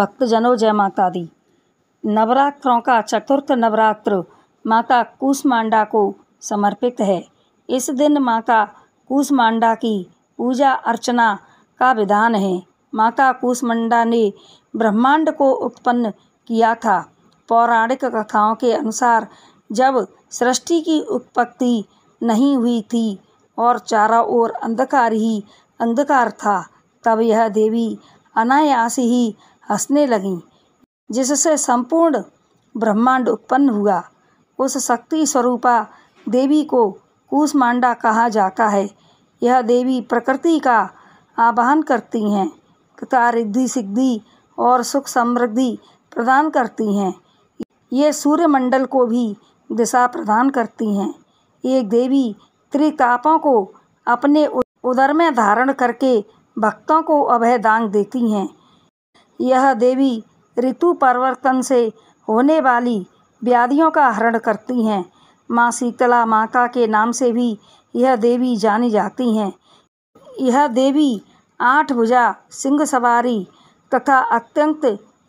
भक्तजनों जय माता दी नवरात्रों का चतुर्थ नवरात्र माता कुसमांडा को समर्पित है इस दिन माता कुसमांडा की पूजा अर्चना का विधान है माता कुसमंडा ने ब्रह्मांड को उत्पन्न किया था पौराणिक कथाओं के अनुसार जब सृष्टि की उत्पत्ति नहीं हुई थी और चारों ओर अंधकार ही अंधकार था तब यह देवी अनायास ही हंसने लगीं जिससे संपूर्ण ब्रह्मांड उत्पन्न हुआ उस शक्ति स्वरूपा देवी को कूसमांडा कहा जाता है यह देवी प्रकृति का आवाहन करती हैं रिद्धि सिद्धि और सुख समृद्धि प्रदान करती हैं ये सूर्यमंडल को भी दिशा प्रदान करती हैं एक देवी त्रितापों को अपने उदर में धारण करके भक्तों को अभय दान देती हैं यह देवी ऋतु परिवर्तन से होने वाली व्याधियों का हरण करती हैं माँ शीतला माता के नाम से भी यह देवी जानी जाती हैं यह देवी आठ भुजा सिंह सवारी तथा अत्यंत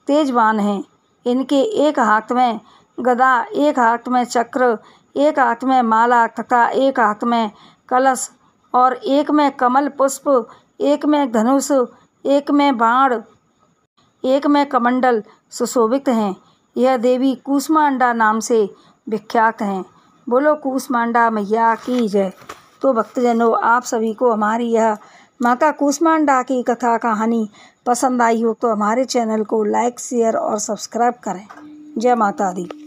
तेजवान हैं इनके एक हाथ में गदा एक हाथ में चक्र एक हाथ में माला तथा एक हाथ में कलश और एक में कमल पुष्प एक में धनुष एक में बाण एक में कमंडल सुशोभित हैं यह देवी कूष्मांडा नाम से विख्यात हैं बोलो कूष्मांडा मैया की जय तो भक्तजनों आप सभी को हमारी यह माता कूष्मांडा की कथा कहानी पसंद आई हो तो हमारे चैनल को लाइक शेयर और सब्सक्राइब करें जय माता दी